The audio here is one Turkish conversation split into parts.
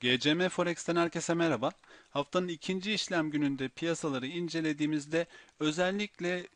GCM Forex'ten herkese merhaba. Haftanın ikinci işlem gününde piyasaları incelediğimizde özellikle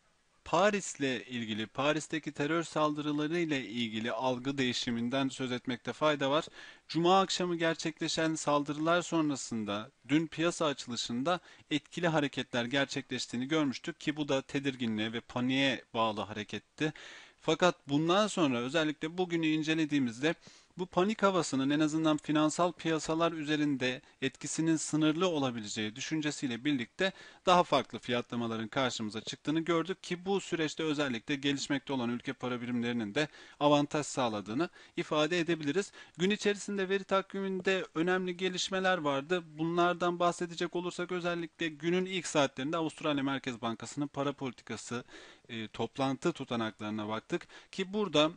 Paris'le ilgili, Paris'teki terör saldırıları ile ilgili algı değişiminden söz etmekte fayda var. Cuma akşamı gerçekleşen saldırılar sonrasında dün piyasa açılışında etkili hareketler gerçekleştiğini görmüştük ki bu da tedirginliğe ve paniğe bağlı hareketti. Fakat bundan sonra özellikle bugünü incelediğimizde bu panik havasının en azından finansal piyasalar üzerinde etkisinin sınırlı olabileceği düşüncesiyle birlikte daha farklı fiyatlamaların karşımıza çıktığını gördük ki bu süreçte özellikle gelişmekte olan ülke para birimlerinin de avantaj sağladığını ifade edebiliriz. Gün içerisinde veri takviminde önemli gelişmeler vardı. Bunlardan bahsedecek olursak özellikle günün ilk saatlerinde Avustralya Merkez Bankası'nın para politikası e, toplantı tutanaklarına baktık ki burada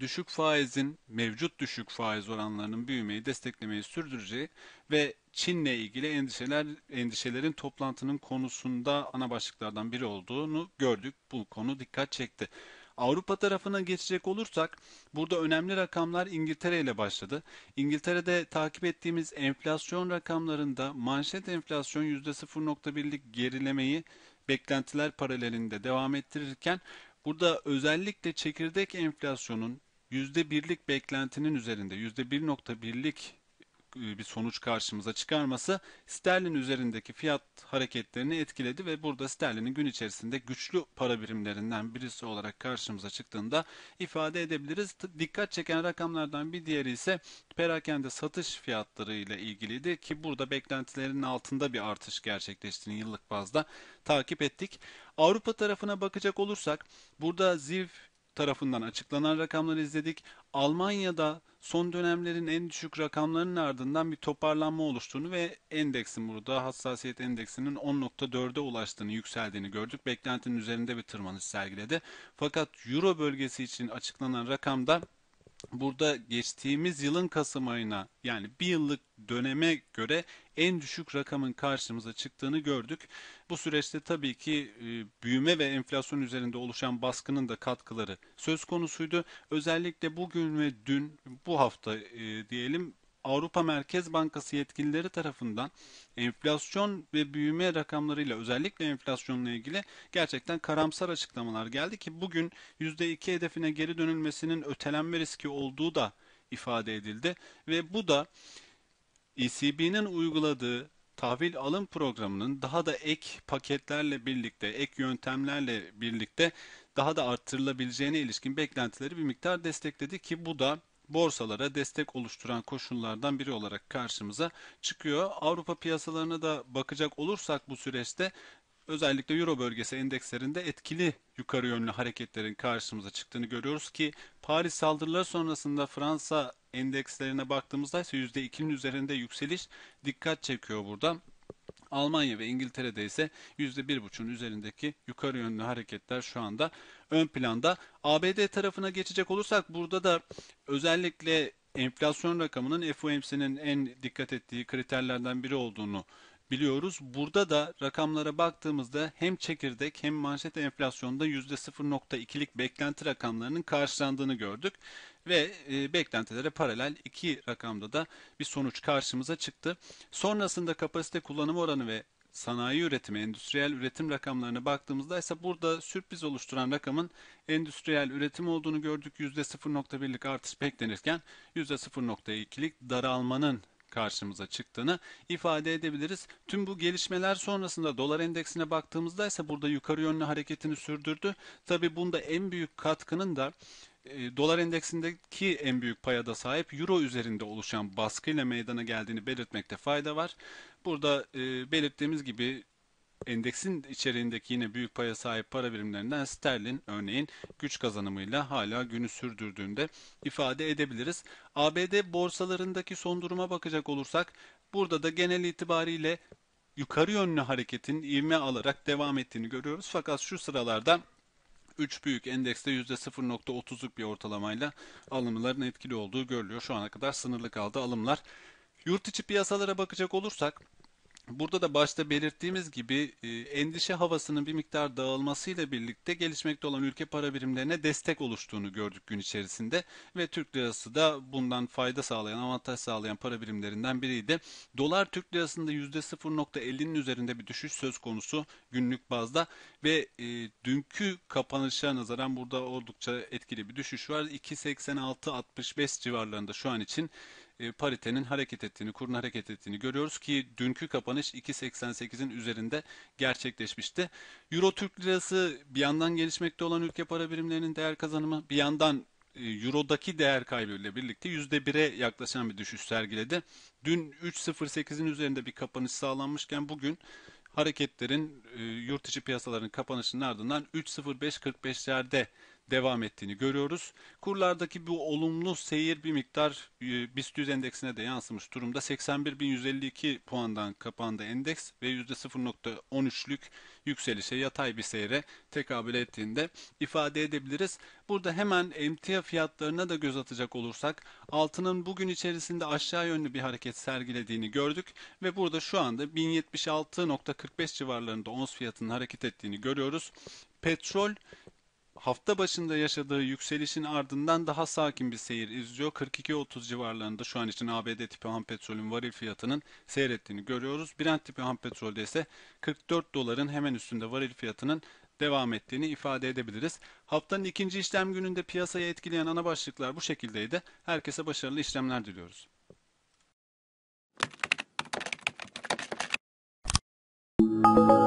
düşük faizin mevcut düşük faiz oranlarının büyümeyi desteklemeyi sürdüreceği ve Çin'le ilgili endişeler endişelerin toplantının konusunda ana başlıklardan biri olduğunu gördük. Bu konu dikkat çekti. Avrupa tarafına geçecek olursak burada önemli rakamlar İngiltere ile başladı. İngiltere'de takip ettiğimiz enflasyon rakamlarında manşet enflasyon %0.1'lik gerilemeyi beklentiler paralelinde devam ettirirken Burada özellikle çekirdek enflasyonun %1'lik beklentinin üzerinde %1.1'lik e, bir sonuç karşımıza çıkarması sterlin üzerindeki fiyat hareketlerini etkiledi ve burada sterlinin gün içerisinde güçlü para birimlerinden birisi olarak karşımıza çıktığında ifade edebiliriz. Dikkat çeken rakamlardan bir diğeri ise perakende satış fiyatları ile ilgiliydi ki burada beklentilerin altında bir artış gerçekleştiğini yıllık bazda takip ettik. Avrupa tarafına bakacak olursak burada ZIV tarafından açıklanan rakamları izledik. Almanya'da son dönemlerin en düşük rakamlarının ardından bir toparlanma oluştuğunu ve endeksin burada hassasiyet endeksinin 10.4'e ulaştığını, yükseldiğini gördük. Beklentinin üzerinde bir tırmanış sergiledi. Fakat Euro bölgesi için açıklanan rakamda burada geçtiğimiz yılın Kasım ayına yani bir yıllık döneme göre en düşük rakamın karşımıza çıktığını gördük. Bu süreçte tabii ki e, büyüme ve enflasyon üzerinde oluşan baskının da katkıları söz konusuydu. Özellikle bugün ve dün bu hafta e, diyelim Avrupa Merkez Bankası yetkilileri tarafından enflasyon ve büyüme rakamlarıyla özellikle enflasyonla ilgili gerçekten karamsar açıklamalar geldi ki bugün %2 hedefine geri dönülmesinin ötelenme riski olduğu da ifade edildi ve bu da ECB'nin uyguladığı tahvil alım programının daha da ek paketlerle birlikte, ek yöntemlerle birlikte daha da arttırılabileceğine ilişkin beklentileri bir miktar destekledi ki bu da borsalara destek oluşturan koşullardan biri olarak karşımıza çıkıyor. Avrupa piyasalarına da bakacak olursak bu süreçte özellikle Euro bölgesi endekslerinde etkili yukarı yönlü hareketlerin karşımıza çıktığını görüyoruz ki Paris saldırıları sonrasında Fransa endekslerine baktığımızda ise %2'nin üzerinde yükseliş dikkat çekiyor burada. Almanya ve İngiltere'de ise %1,5'un üzerindeki yukarı yönlü hareketler şu anda ön planda. ABD tarafına geçecek olursak burada da özellikle enflasyon rakamının FOMC'nin en dikkat ettiği kriterlerden biri olduğunu biliyoruz. Burada da rakamlara baktığımızda hem çekirdek hem manşet enflasyonda %0.2'lik beklenti rakamlarının karşılandığını gördük ve e, beklentilere paralel iki rakamda da bir sonuç karşımıza çıktı. Sonrasında kapasite kullanım oranı ve sanayi üretimi, endüstriyel üretim rakamlarına baktığımızda ise burada sürpriz oluşturan rakamın endüstriyel üretim olduğunu gördük. %0.1'lik artış beklenirken %0.2'lik daralmanın karşımıza çıktığını ifade edebiliriz. Tüm bu gelişmeler sonrasında dolar endeksine baktığımızda ise burada yukarı yönlü hareketini sürdürdü. Tabi bunda en büyük katkının da e, dolar endeksindeki en büyük paya da sahip euro üzerinde oluşan baskıyla meydana geldiğini belirtmekte fayda var. Burada e, belirttiğimiz gibi Endeksin içeriğindeki yine büyük paya sahip para birimlerinden sterlin örneğin güç kazanımıyla hala günü sürdürdüğünde ifade edebiliriz. ABD borsalarındaki son duruma bakacak olursak burada da genel itibariyle yukarı yönlü hareketin ivme alarak devam ettiğini görüyoruz. Fakat şu sıralarda 3 büyük endekste %0.30'luk bir ortalamayla alımların etkili olduğu görülüyor. Şu ana kadar sınırlı kaldı alımlar. Yurt içi piyasalara bakacak olursak Burada da başta belirttiğimiz gibi e, endişe havasının bir miktar dağılmasıyla birlikte gelişmekte olan ülke para birimlerine destek oluştuğunu gördük gün içerisinde ve Türk lirası da bundan fayda sağlayan, avantaj sağlayan para birimlerinden biriydi. Dolar Türk lirasında %0.50'nin üzerinde bir düşüş söz konusu günlük bazda ve e, dünkü kapanışa nazaran burada oldukça etkili bir düşüş var. 2.86-65 civarlarında şu an için e, paritenin hareket ettiğini, kurun hareket ettiğini görüyoruz ki dünkü kapanış 2.88'in üzerinde gerçekleşmişti. Euro Türk Lirası bir yandan gelişmekte olan ülke para birimlerinin değer kazanımı, bir yandan e, Euro'daki değer kaybıyla birlikte %1'e yaklaşan bir düşüş sergiledi. Dün 3.08'in üzerinde bir kapanış sağlanmışken bugün hareketlerin e, yurt içi piyasaların kapanışının ardından 3.05.45'lerde. 45lerde devam ettiğini görüyoruz. Kurlardaki bu olumlu seyir bir miktar e, BIST 100 endeksine de yansımış durumda. 81.152 puandan kapandı endeks ve %0.13'lük yükselişe yatay bir seyre tekabül ettiğinde ifade edebiliriz. Burada hemen emtia fiyatlarına da göz atacak olursak altının bugün içerisinde aşağı yönlü bir hareket sergilediğini gördük ve burada şu anda 1076.45 civarlarında ons fiyatının hareket ettiğini görüyoruz. Petrol Hafta başında yaşadığı yükselişin ardından daha sakin bir seyir izliyor. 42-30 civarlarında şu an için ABD tipi ham petrolün varil fiyatının seyrettiğini görüyoruz. Brent tipi ham petrolde ise 44 doların hemen üstünde varil fiyatının devam ettiğini ifade edebiliriz. Haftanın ikinci işlem gününde piyasayı etkileyen ana başlıklar bu şekildeydi. Herkese başarılı işlemler diliyoruz. Thank